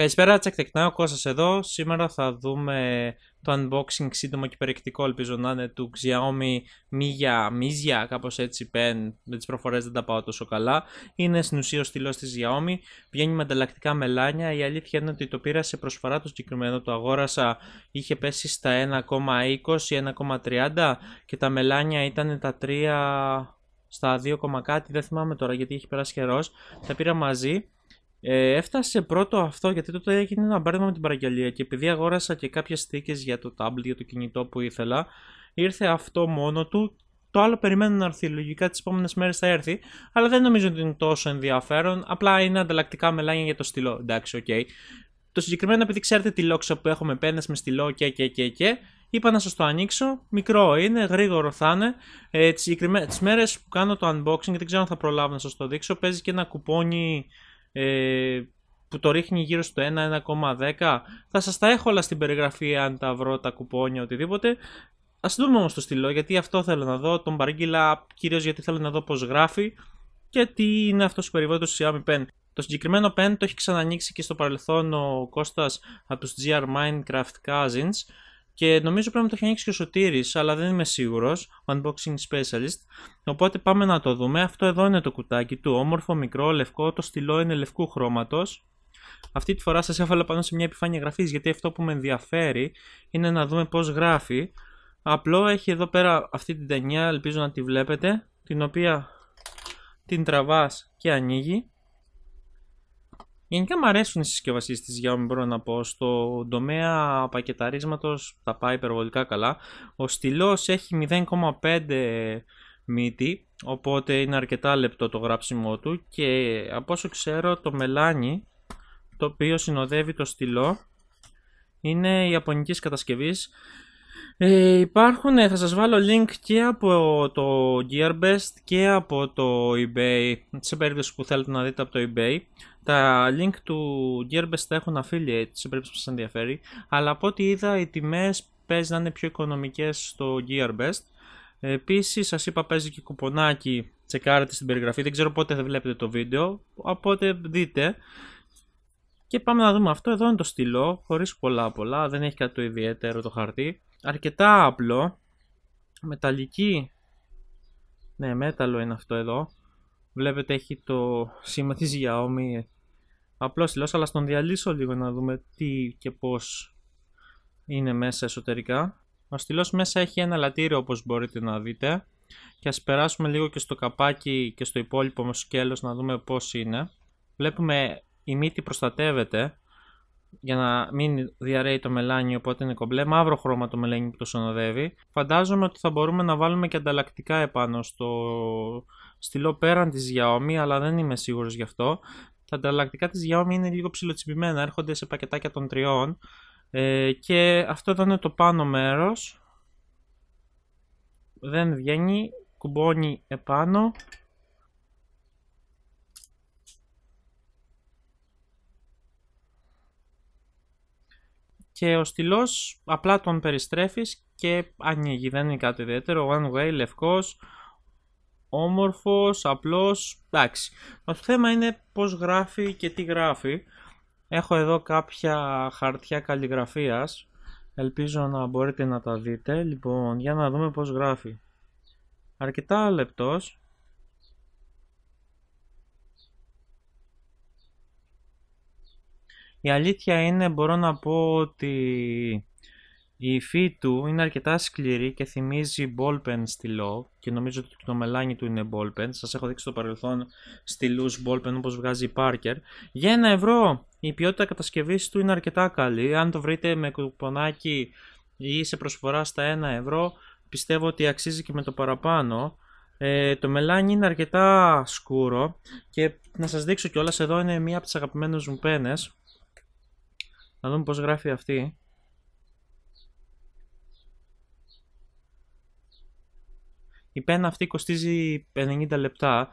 Καλησπέρα, τεκνά, ο Κώστας εδώ. Σήμερα θα δούμε το unboxing σύντομο και περιεκτικό, ελπίζω να είναι, του Xiaomi Mija, Mizia, κάπως έτσι πεν, με τις προφορές δεν τα πάω τόσο καλά. Είναι στην ουσία ο στυλός της Xiaomi, βγαίνει με ανταλλακτικά μελάνια. Η αλήθεια είναι ότι το πήρα σε προσφορά το συγκεκριμένο, το αγόρασα, είχε πέσει στα 1,20, ή 1,30 και τα μελάνια ήταν τα 3... Στα 2, κάτι, δεν θυμάμαι τώρα γιατί έχει περάσει καιρός. Τα πήρα μαζί ε, έφτασε πρώτο αυτό γιατί τότε έγινε ένα μπέρδεμα με την παραγγελία και επειδή αγόρασα και κάποιες θήκες για το tablet, για το κινητό που ήθελα, ήρθε αυτό μόνο του. Το άλλο περιμένω να έρθει. Λογικά τις επόμενες μέρες θα έρθει, αλλά δεν νομίζω ότι είναι τόσο ενδιαφέρον. Απλά είναι ανταλλακτικά μελάνια για το στυλό. Εντάξει, οκ. Okay. Το συγκεκριμένο επειδή ξέρετε τη λόξα που έχουμε πένες, με στυλό και και και και. Είπα να σας το ανοίξω, μικρό είναι, γρήγορο θα είναι. Ε, τις συγκεκριμέ... που κάνω το unboxing, δεν ξέρω αν θα προλάβω να σας το δείξω, παίζει και ένα κουπόνι ε, που το ρίχνει γύρω στο 1-1,10. Θα σας τα έχω όλα στην περιγραφή αν τα βρω, τα κουπόνια, οτιδήποτε. Ας δούμε όμως το στυλό γιατί αυτό θέλω να δω, τον Μπαργκίλα κυρίως γιατί θέλω να δω πώς γράφει και τι είναι αυτός ο περιβόητος του Xiaomi Pen. Το συγκεκριμένο pen το έχει ξανανοίξει και στο παρελθόν ο Κώστας από τους GR Minecraft Cousins και νομίζω πρέπει να το έχει ανοίξει και ο Σωτήρης, αλλά δεν είμαι σίγουρος, unboxing specialist. Οπότε πάμε να το δούμε. Αυτό εδώ είναι το κουτάκι του, όμορφο, μικρό, λευκό, το στυλό είναι λευκού χρώματος. Αυτή τη φορά σας έφαλα πάνω σε μια επιφάνεια γραφής, γιατί αυτό που με ενδιαφέρει είναι να δούμε πώς γράφει. Απλό έχει εδώ πέρα αυτή την ταινία, ελπίζω να τη βλέπετε, την οποία την τραβάς και ανοίγει. Γενικά μου αρέσουν οι συσκευασίες της Xiaomi, μπορώ να πω. Στο τομέα πακεταρίσματος τα πάει υπερβολικά καλά. Ο στυλός έχει 0,5 μύτη, οπότε είναι αρκετά λεπτό το γράψιμό του και από όσο ξέρω το μελάνι το οποίο συνοδεύει το στυλό είναι ιαπωνικής κατασκευής ε, υπάρχουν, ε, θα σας βάλω link και από το Gearbest και από το eBay σε περίπτωση που θέλετε να δείτε από το eBay τα link του Gearbest έχουν affiliate σε περίπτωση που σας ενδιαφέρει, αλλά από ό,τι είδα οι τιμές παίζει να είναι πιο οικονομικές στο Gearbest. Επίσης σας είπα παίζει και κουπονάκι, τσεκάρετε στην περιγραφή, δεν ξέρω πότε θα βλέπετε το βίντεο, οπότε δείτε. Και πάμε να δούμε αυτό, εδώ είναι το στυλό, χωρίς πολλά πολλά, δεν έχει κάτι το ιδιαίτερο το χαρτί. Αρκετά απλό, μεταλλική, ναι μέταλλο είναι αυτό εδώ, Βλέπετε έχει το σήμα της Xiaomi απλώς στυλός, αλλά στον διαλύσω λίγο να δούμε τι και πώς είναι μέσα εσωτερικά. Ο στυλός μέσα έχει ένα λατήριο όπως μπορείτε να δείτε και ας περάσουμε λίγο και στο καπάκι και στο υπόλοιπο σκέλος να δούμε πώς είναι. Βλέπουμε η μύτη προστατεύεται για να μην διαρρέει το μελάνι, οπότε είναι κομπλέ. Μαύρο χρώμα το μελάνι που το συνοδεύει. Φαντάζομαι ότι θα μπορούμε να βάλουμε και ανταλλακτικά επάνω στο, στυλό πέραν της Xiaomi, αλλά δεν είμαι σίγουρος γι' αυτό. Τα ανταλλακτικά της Xiaomi είναι λίγο ψηλοτσιπημένα, έρχονται σε πακετάκια των τριών. Ε, και αυτό είναι το πάνω μέρος. Δεν βγαίνει, κουμπώνει επάνω. Και ο στυλός απλά τον περιστρέφεις και ανοίγει, δεν είναι κάτι ιδιαίτερο, one way, λευκός, όμορφος, απλός, εντάξει. Το θέμα είναι πώς γράφει και τι γράφει. Έχω εδώ κάποια χαρτιά καλλιγραφίας. Ελπίζω να μπορείτε να τα δείτε. Λοιπόν, για να δούμε πώς γράφει. Αρκετά λεπτός. Η αλήθεια είναι μπορώ να πω ότι η υφή του είναι αρκετά σκληρή και θυμίζει ballpen στυλό και νομίζω ότι το μελάνι του είναι ballpen. Σας έχω δείξει στο παρελθόν στυλούς ballpen όπως βγάζει η Parker. Για ένα ευρώ η ποιότητα κατασκευής του είναι αρκετά καλή. Αν το βρείτε με κουπονάκι ή σε προσφορά στα ένα ευρώ πιστεύω ότι αξίζει και με το παραπάνω. Ε, το μελάνι είναι αρκετά σκούρο και να σας δείξω κιόλας εδώ είναι μία από τις αγαπημένες μου πένες. Να δούμε πώς γράφει αυτή. Η πένα αυτή κοστίζει 90 λεπτά.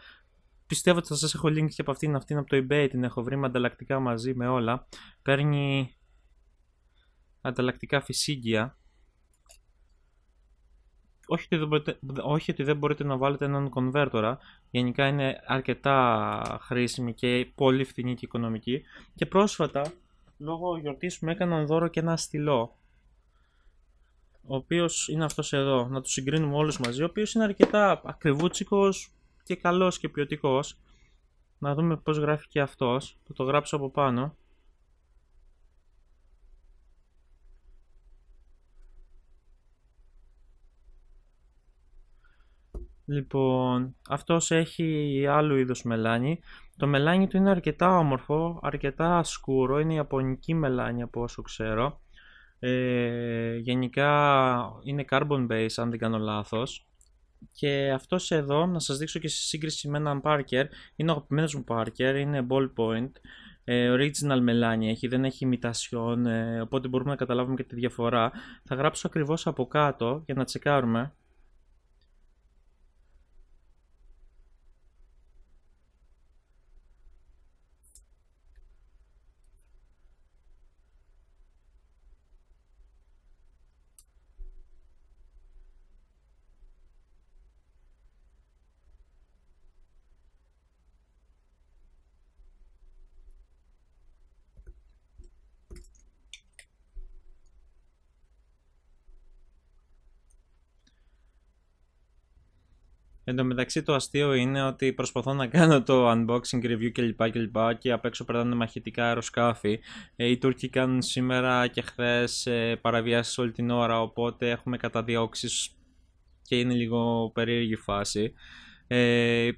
Πιστεύω ότι θα σας έχω link και από αυτήν, αυτήν από το eBay την έχω βρει με ανταλλακτικά μαζί με όλα. Παίρνει ανταλλακτικά φυσίγγια. Όχι ότι, δεν μπορείτε, όχι ότι δεν μπορείτε να βάλετε έναν κονβέρτορα, γενικά είναι αρκετά χρήσιμη και πολύ φθηνή και οικονομική. Και πρόσφατα, λόγω γιορτής μου έκαναν δώρο και ένα στυλό ο οποίος είναι αυτός εδώ, να τους συγκρίνουμε όλους μαζί, ο οποίος είναι αρκετά ακριβούτσικος και καλός και ποιοτικός. Να δούμε πώς γράφει και αυτός, θα το γράψω από πάνω. Λοιπόν, αυτός έχει άλλου είδους μελάνι. Το μελάνι του είναι αρκετά όμορφο, αρκετά σκούρο, είναι η ιαπωνική μελάνι από όσο ξέρω. Ε, γενικά είναι carbon base αν δεν κάνω λάθος και αυτός εδώ να σας δείξω και σε σύγκριση με έναν Parker είναι ο αγαπημένος μου Parker, είναι ballpoint ε, original μελάνι έχει, δεν έχει imitation ε, οπότε μπορούμε να καταλάβουμε και τη διαφορά θα γράψω ακριβώς από κάτω για να τσεκάρουμε Εν τω μεταξύ το αστείο είναι ότι προσπαθώ να κάνω το unboxing review κλπ. λοιπά και απ' έξω περνάνε μαχητικά αεροσκάφη. Ε, οι Τούρκοι κάνουν σήμερα και χθες παραβιάσεις όλη την ώρα οπότε έχουμε καταδιώξεις και είναι λίγο περίεργη φάση. Ε,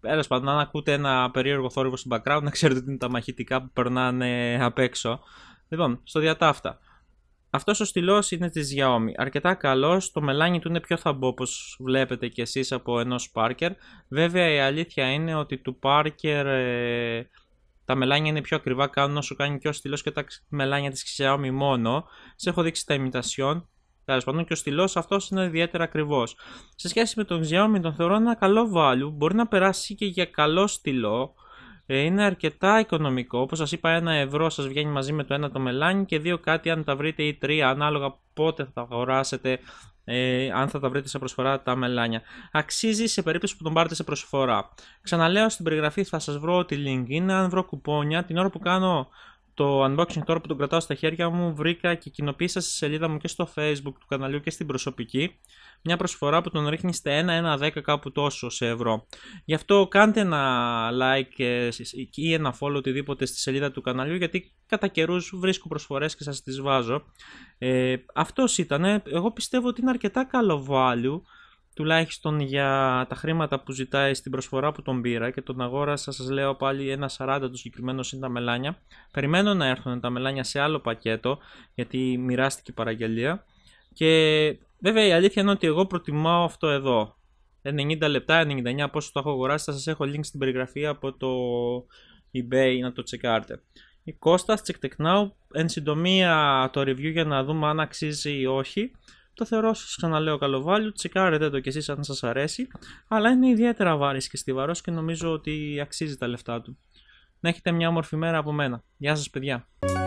Έλα πάντων, αν ακούτε ένα περίεργο θόρυβο στο background, να ξέρετε ότι είναι τα μαχητικά που περνάνε απ' έξω. Λοιπόν, στο διατάφτα. Αυτός ο στυλός είναι της Xiaomi, αρκετά καλός, το μελάνι του είναι πιο θαμπό όπως βλέπετε κι εσείς από ενός Parker. Βέβαια η αλήθεια είναι ότι του Parker ε, τα μελάνια είναι πιο ακριβά, κάνουν όσο κάνει και ο στυλός και τα μελάνια της Xiaomi μόνο. Σε έχω δείξει τα imitation. Τέλος πάντων, και ο στυλός αυτός είναι ιδιαίτερα ακριβώ. Σε σχέση με τον Xiaomi, τον θεωρώ ένα καλό value. Μπορεί να περάσει και για καλό στυλό. Ε, είναι αρκετά οικονομικό. Όπως σας είπα, ένα ευρώ σας βγαίνει μαζί με το ένα το μελάνι και δύο κάτι αν τα βρείτε ή τρία, ανάλογα πότε θα τα αγοράσετε, ε, αν θα τα βρείτε σε προσφορά τα μελάνια. Αξίζει σε περίπτωση που τον πάρετε σε προσφορά. Ξαναλέω στην περιγραφή θα σας βρω τη link είναι, αν βρω κουπόνια, την ώρα που κάνω το unboxing τώρα που τον κρατάω στα χέρια μου βρήκα και κοινοποίησα στη σελίδα μου και στο facebook του καναλιού και στην προσωπική μια προσφορά που τον ρίχνει στα 1, 10 κάπου τόσο σε ευρώ. Γι' αυτό κάντε ένα like ε, ή ένα follow οτιδήποτε στη σελίδα του καναλιού γιατί κατά καιρούς βρίσκω προσφορές και σας τις βάζω. Ε, αυτός ήτανε, εγώ πιστεύω ότι είναι αρκετά καλό value τουλάχιστον για τα χρήματα που ζητάει στην προσφορά που τον πήρα και τον αγόρασα σας λέω πάλι ένα 40 το συγκεκριμένο είναι τα μελάνια περιμένω να έρθουν τα μελάνια σε άλλο πακέτο γιατί μοιράστηκε η παραγγελία και βέβαια η αλήθεια είναι ότι εγώ προτιμάω αυτό εδώ 90 λεπτά, 99 πόσο το έχω αγοράσει θα σας έχω link στην περιγραφή από το ebay να το τσεκάρετε η Κώστας τσεκτεκνάω, εν συντομία το review για να δούμε αν αξίζει ή όχι το θεωρώ σας ξαναλέω καλό value. Τσεκάρετε το κι εσείς, αν σας αρέσει. Αλλά είναι ιδιαίτερα βάρης και στιβαρός και νομίζω ότι αξίζει τα λεφτά του. Να έχετε μια όμορφη μέρα από μένα. Γεια σας παιδιά.